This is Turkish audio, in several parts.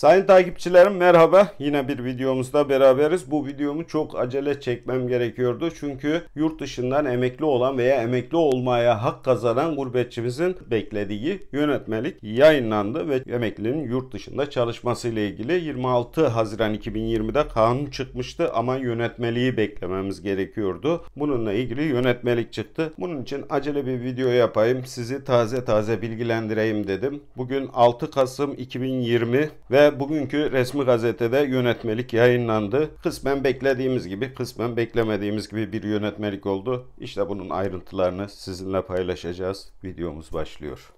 Sayın takipçilerim merhaba. Yine bir videomuzda beraberiz. Bu videomu çok acele çekmem gerekiyordu. Çünkü yurt dışından emekli olan veya emekli olmaya hak kazanan gurbetçimizin beklediği yönetmelik yayınlandı ve emeklinin yurt dışında çalışması ile ilgili 26 Haziran 2020'de kanun çıkmıştı ama yönetmeliği beklememiz gerekiyordu. Bununla ilgili yönetmelik çıktı. Bunun için acele bir video yapayım. Sizi taze taze bilgilendireyim dedim. Bugün 6 Kasım 2020 ve bugünkü resmi gazetede yönetmelik yayınlandı. Kısmen beklediğimiz gibi, kısmen beklemediğimiz gibi bir yönetmelik oldu. İşte bunun ayrıntılarını sizinle paylaşacağız. Videomuz başlıyor.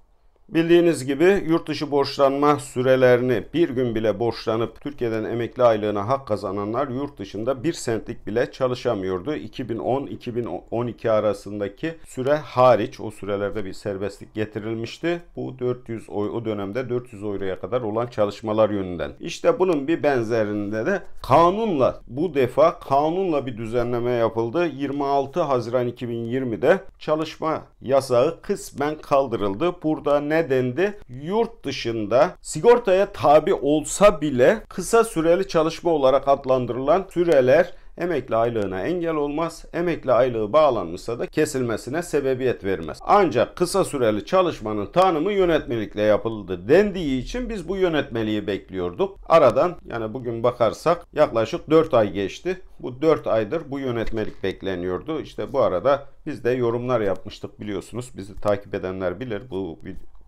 Bildiğiniz gibi yurt dışı borçlanma sürelerini bir gün bile borçlanıp Türkiye'den emekli aylığına hak kazananlar yurt dışında bir sentlik bile çalışamıyordu. 2010-2012 arasındaki süre hariç o sürelerde bir serbestlik getirilmişti. Bu 400 oy o dönemde 400 euroya kadar olan çalışmalar yönünden. İşte bunun bir benzerinde de kanunla bu defa kanunla bir düzenleme yapıldı. 26 Haziran 2020'de çalışma yasağı kısmen kaldırıldı. Burada ne dendi? Yurt dışında sigortaya tabi olsa bile kısa süreli çalışma olarak adlandırılan süreler emekli aylığına engel olmaz. Emekli aylığı bağlanmışsa da kesilmesine sebebiyet vermez. Ancak kısa süreli çalışmanın tanımı yönetmelikle yapıldı dendiği için biz bu yönetmeliği bekliyorduk. Aradan yani bugün bakarsak yaklaşık 4 ay geçti. Bu 4 aydır bu yönetmelik bekleniyordu. İşte bu arada biz de yorumlar yapmıştık biliyorsunuz. Bizi takip edenler bilir bu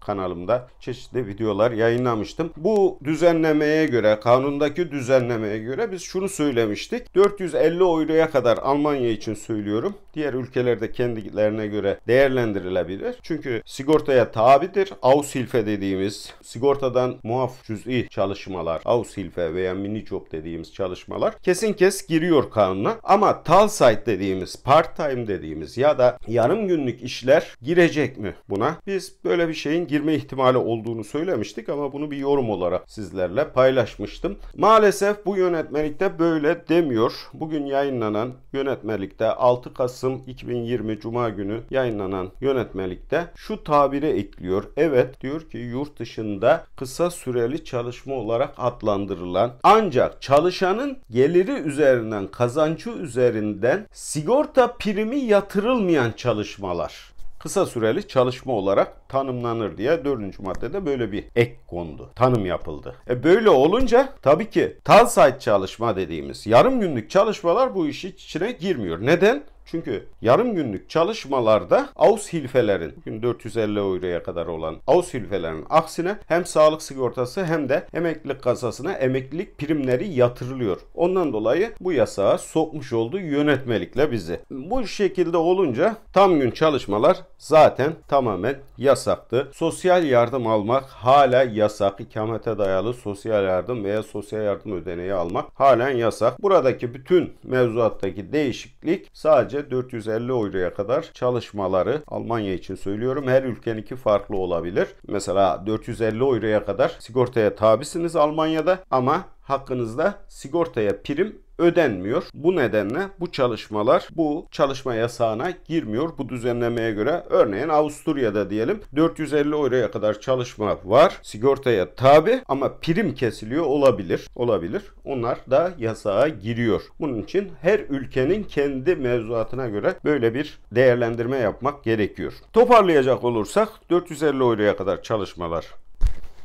kanalımda çeşitli videolar yayınlamıştım. Bu düzenlemeye göre, kanundaki düzenlemeye göre biz şunu söylemiştik. 450 euroya kadar Almanya için söylüyorum. Diğer ülkelerde kendilerine göre değerlendirilebilir. Çünkü sigortaya tabidir. Aushilfe dediğimiz sigortadan muaf cüz'i çalışmalar, aushilfe veya mini job dediğimiz çalışmalar kesin kes giriyor kanuna. Ama talsite dediğimiz, part time dediğimiz ya da yarım günlük işler girecek mi buna? Biz böyle bir şeyin girme ihtimali olduğunu söylemiştik ama bunu bir yorum olarak sizlerle paylaşmıştım. Maalesef bu yönetmelikte böyle demiyor. Bugün yayınlanan yönetmelikte 6 Kasım 2020 Cuma günü yayınlanan yönetmelikte şu tabiri ekliyor. Evet diyor ki yurt dışında kısa süreli çalışma olarak adlandırılan ancak çalışanın geliri üzerinden kazancı üzerinden sigorta primi yatırılmayan çalışmalar kısa süreli çalışma olarak tanımlanır diye 4. maddede böyle bir ek kondu. Tanım yapıldı. E böyle olunca tabii ki tal site çalışma dediğimiz yarım günlük çalışmalar bu işi içine girmiyor. Neden? Çünkü yarım günlük çalışmalarda Aus hilfelerin bugün 450 euroya kadar olan Aus hilfelerin aksine hem sağlık sigortası hem de emeklilik kasasına emeklilik primleri yatırılıyor. Ondan dolayı bu yasağa sokmuş olduğu yönetmelikle bizi. Bu şekilde olunca tam gün çalışmalar zaten tamamen yasaktı. Sosyal yardım almak hala yasak. İkamete dayalı sosyal yardım veya sosyal yardım ödeneği almak halen yasak. Buradaki bütün mevzuattaki değişiklik sadece sadece 450 euroya kadar çalışmaları Almanya için söylüyorum her ülkeninki farklı olabilir. Mesela 450 euroya kadar sigortaya tabisiniz Almanya'da ama hakkınızda sigortaya prim ödenmiyor. Bu nedenle bu çalışmalar bu çalışma yasağına girmiyor. Bu düzenlemeye göre örneğin Avusturya'da diyelim 450 euroya kadar çalışma var. Sigortaya tabi ama prim kesiliyor olabilir. Olabilir. Onlar da yasağa giriyor. Bunun için her ülkenin kendi mevzuatına göre böyle bir değerlendirme yapmak gerekiyor. Toparlayacak olursak 450 euroya kadar çalışmalar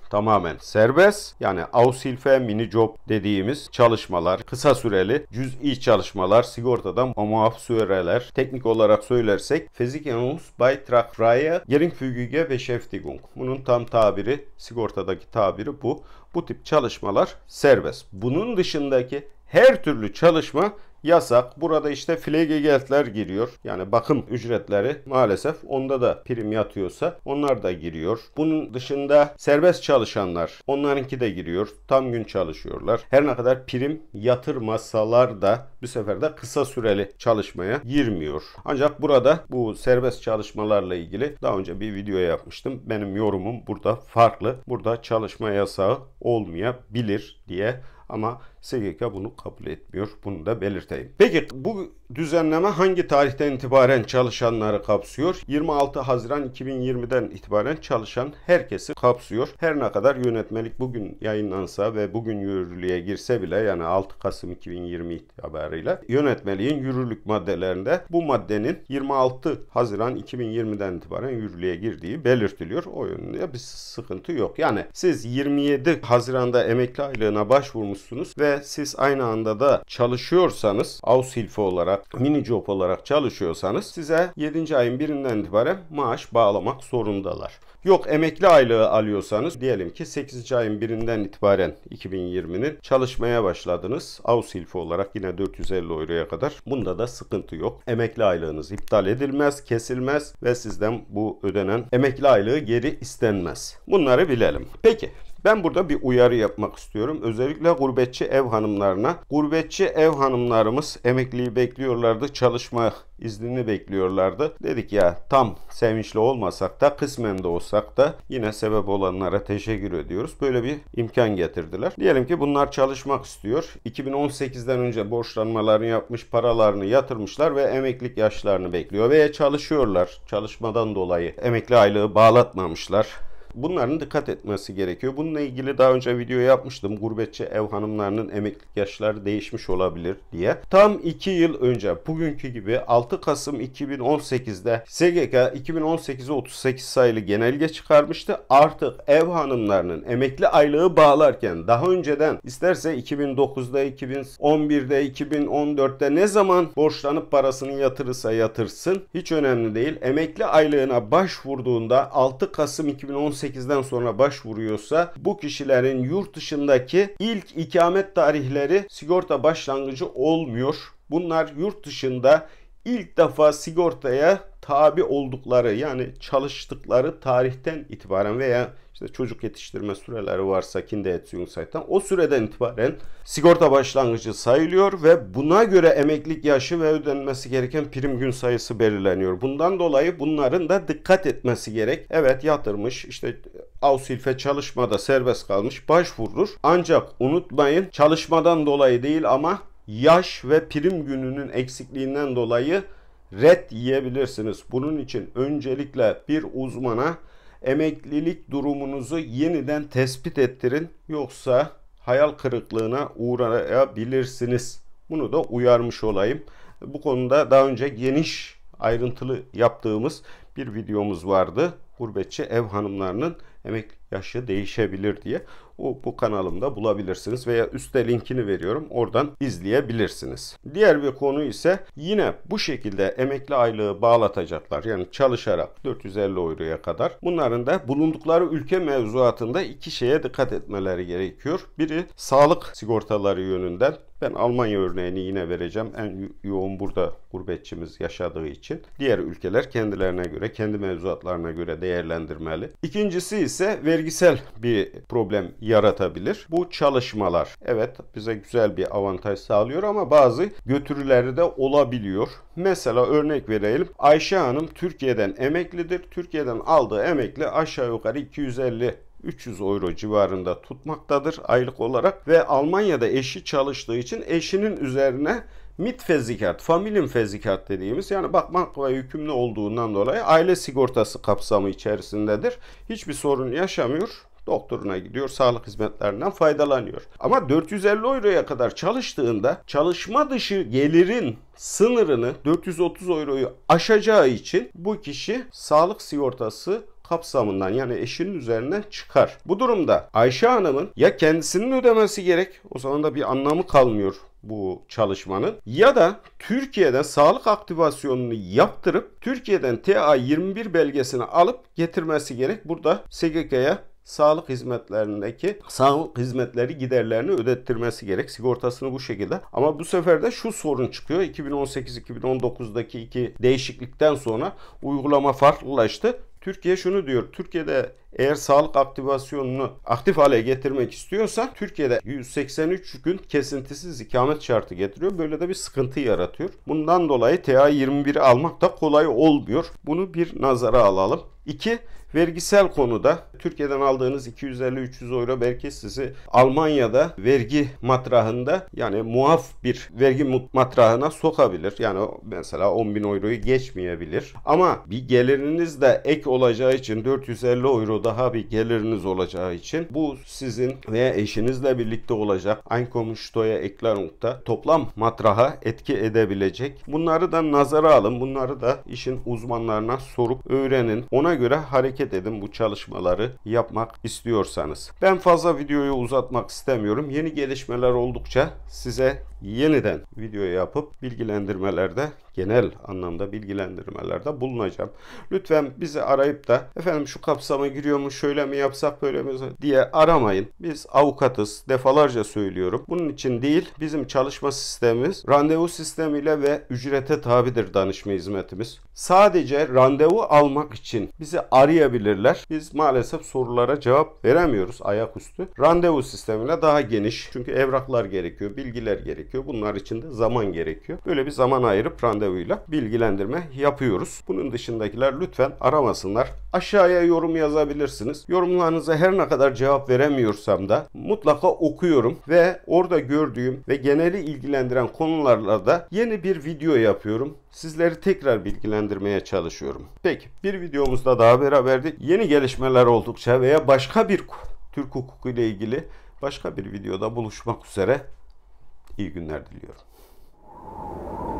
tamamen serbest. Yani ausilfe mini job dediğimiz çalışmalar, kısa süreli cüz'i çalışmalar, sigortadan muaf süreler. Teknik olarak söylersek Versicherungs Beitragsfreie Geringfügige Beschäftigung. Bunun tam tabiri, sigortadaki tabiri bu. Bu tip çalışmalar serbest. Bunun dışındaki her türlü çalışma yasak. Burada işte flegegeltler giriyor. Yani bakım ücretleri maalesef onda da prim yatıyorsa onlar da giriyor. Bunun dışında serbest çalışanlar onlarınki de giriyor. Tam gün çalışıyorlar. Her ne kadar prim yatırmasalar da bu sefer de kısa süreli çalışmaya girmiyor. Ancak burada bu serbest çalışmalarla ilgili daha önce bir video yapmıştım. Benim yorumum burada farklı. Burada çalışma yasağı olmayabilir diye ama SGK bunu kabul etmiyor. Bunu da belirteyim. Peki bu düzenleme hangi tarihten itibaren çalışanları kapsıyor? 26 Haziran 2020'den itibaren çalışan herkesi kapsıyor. Her ne kadar yönetmelik bugün yayınlansa ve bugün yürürlüğe girse bile yani 6 Kasım 2020 itibarıyla yönetmeliğin yürürlük maddelerinde bu maddenin 26 Haziran 2020'den itibaren yürürlüğe girdiği belirtiliyor. O yönde bir sıkıntı yok. Yani siz 27 Haziran'da emekli aylığına başvurmuşsunuz ve siz aynı anda da çalışıyorsanız Aushilfe olarak, mini job olarak çalışıyorsanız size 7. ayın birinden itibaren maaş bağlamak zorundalar. Yok emekli aylığı alıyorsanız diyelim ki 8. ayın birinden itibaren 2020'nin çalışmaya başladınız. Aushilfe olarak yine 450 euroya kadar. Bunda da sıkıntı yok. Emekli aylığınız iptal edilmez, kesilmez ve sizden bu ödenen emekli aylığı geri istenmez. Bunları bilelim. Peki ben burada bir uyarı yapmak istiyorum. Özellikle gurbetçi ev hanımlarına. Gurbetçi ev hanımlarımız emekliyi bekliyorlardı. Çalışma iznini bekliyorlardı. Dedik ya tam sevinçli olmasak da kısmen de olsak da yine sebep olanlara teşekkür ediyoruz. Böyle bir imkan getirdiler. Diyelim ki bunlar çalışmak istiyor. 2018'den önce borçlanmalarını yapmış, paralarını yatırmışlar ve emeklilik yaşlarını bekliyor veya çalışıyorlar. Çalışmadan dolayı emekli aylığı bağlatmamışlar Bunların dikkat etmesi gerekiyor. Bununla ilgili daha önce video yapmıştım. Gurbetçi ev hanımlarının emeklilik yaşları değişmiş olabilir diye. Tam 2 yıl önce bugünkü gibi 6 Kasım 2018'de SGK 2018'e 38 sayılı genelge çıkarmıştı. Artık ev hanımlarının emekli aylığı bağlarken daha önceden isterse 2009'da, 2011'de, 2014'te ne zaman borçlanıp parasını yatırırsa yatırsın hiç önemli değil. Emekli aylığına başvurduğunda 6 Kasım 2018 18'den sonra başvuruyorsa bu kişilerin yurt dışındaki ilk ikamet tarihleri sigorta başlangıcı olmuyor. Bunlar yurt dışında ilk defa sigortaya tabi oldukları yani çalıştıkları tarihten itibaren veya işte çocuk yetiştirme süreleri varsa Kindererziehungszeit'ten o süreden itibaren sigorta başlangıcı sayılıyor ve buna göre emeklilik yaşı ve ödenmesi gereken prim gün sayısı belirleniyor. Bundan dolayı bunların da dikkat etmesi gerek. Evet yatırmış işte Ausilfe çalışmada serbest kalmış başvurur. Ancak unutmayın çalışmadan dolayı değil ama yaş ve prim gününün eksikliğinden dolayı red yiyebilirsiniz. Bunun için öncelikle bir uzmana emeklilik durumunuzu yeniden tespit ettirin yoksa hayal kırıklığına uğrayabilirsiniz. Bunu da uyarmış olayım. Bu konuda daha önce geniş ayrıntılı yaptığımız bir videomuz vardı. Gurbetçi ev hanımlarının emekli yaşı değişebilir diye o bu kanalımda bulabilirsiniz veya üstte linkini veriyorum oradan izleyebilirsiniz. Diğer bir konu ise yine bu şekilde emekli aylığı bağlatacaklar yani çalışarak 450 euroya kadar. Bunların da bulundukları ülke mevzuatında iki şeye dikkat etmeleri gerekiyor. Biri sağlık sigortaları yönünden ben Almanya örneğini yine vereceğim. En yoğun burada gurbetçimiz yaşadığı için. Diğer ülkeler kendilerine göre, kendi mevzuatlarına göre değerlendirmeli. İkincisi ise veri vergisel bir problem yaratabilir. Bu çalışmalar evet bize güzel bir avantaj sağlıyor ama bazı götürüleri de olabiliyor. Mesela örnek verelim. Ayşe Hanım Türkiye'den emeklidir. Türkiye'den aldığı emekli aşağı yukarı 250 300 euro civarında tutmaktadır aylık olarak ve Almanya'da eşi çalıştığı için eşinin üzerine MIT fezikat, familin fezikat dediğimiz yani bakmakla yükümlü olduğundan dolayı aile sigortası kapsamı içerisindedir. Hiçbir sorun yaşamıyor. Doktoruna gidiyor, sağlık hizmetlerinden faydalanıyor. Ama 450 euroya kadar çalıştığında çalışma dışı gelirin sınırını 430 euroyu aşacağı için bu kişi sağlık sigortası kapsamından yani eşinin üzerinden çıkar. Bu durumda Ayşe Hanım'ın ya kendisinin ödemesi gerek o zaman da bir anlamı kalmıyor bu çalışmanın ya da Türkiye'den sağlık aktivasyonunu yaptırıp Türkiye'den TA21 belgesini alıp getirmesi gerek. Burada SGK'ya sağlık hizmetlerindeki sağlık hizmetleri giderlerini ödettirmesi gerek. Sigortasını bu şekilde. Ama bu sefer de şu sorun çıkıyor. 2018-2019'daki iki değişiklikten sonra uygulama farklılaştı. Türkiye şunu diyor. Türkiye'de eğer sağlık aktivasyonunu aktif hale getirmek istiyorsa Türkiye'de 183 gün kesintisiz ikamet şartı getiriyor. Böyle de bir sıkıntı yaratıyor. Bundan dolayı TA21'i almak da kolay olmuyor. Bunu bir nazara alalım. 2. Vergisel konuda Türkiye'den aldığınız 250-300 euro belki sizi Almanya'da vergi matrahında yani muaf bir vergi matrahına sokabilir. Yani mesela 10.000 euroyu geçmeyebilir. Ama bir geliriniz de ek olacağı için 450 euro daha bir geliriniz olacağı için bu sizin veya eşinizle birlikte olacak Einkommensteuer Erklärung'da toplam matraha etki edebilecek. Bunları da nazara alın. Bunları da işin uzmanlarına sorup öğrenin. Ona göre hareket edin bu çalışmaları yapmak istiyorsanız. Ben fazla videoyu uzatmak istemiyorum. Yeni gelişmeler oldukça size yeniden video yapıp bilgilendirmelerde genel anlamda bilgilendirmelerde bulunacağım. Lütfen bizi arayıp da efendim şu kapsama giriyor mu şöyle mi yapsak böyle mi diye aramayın. Biz avukatız defalarca söylüyorum. Bunun için değil bizim çalışma sistemimiz randevu sistemiyle ve ücrete tabidir danışma hizmetimiz. Sadece randevu almak için bizi arayabilirler. Biz maalesef sorulara cevap veremiyoruz ayaküstü. Randevu sistemiyle daha geniş çünkü evraklar gerekiyor, bilgiler gerekiyor gerekiyor. Bunlar için de zaman gerekiyor. Böyle bir zaman ayırıp randevuyla bilgilendirme yapıyoruz. Bunun dışındakiler lütfen aramasınlar. Aşağıya yorum yazabilirsiniz. Yorumlarınıza her ne kadar cevap veremiyorsam da mutlaka okuyorum ve orada gördüğüm ve geneli ilgilendiren konularla da yeni bir video yapıyorum. Sizleri tekrar bilgilendirmeye çalışıyorum. Peki bir videomuzda daha beraberdik. Yeni gelişmeler oldukça veya başka bir Türk hukuku ile ilgili başka bir videoda buluşmak üzere. İyi günler diliyorum.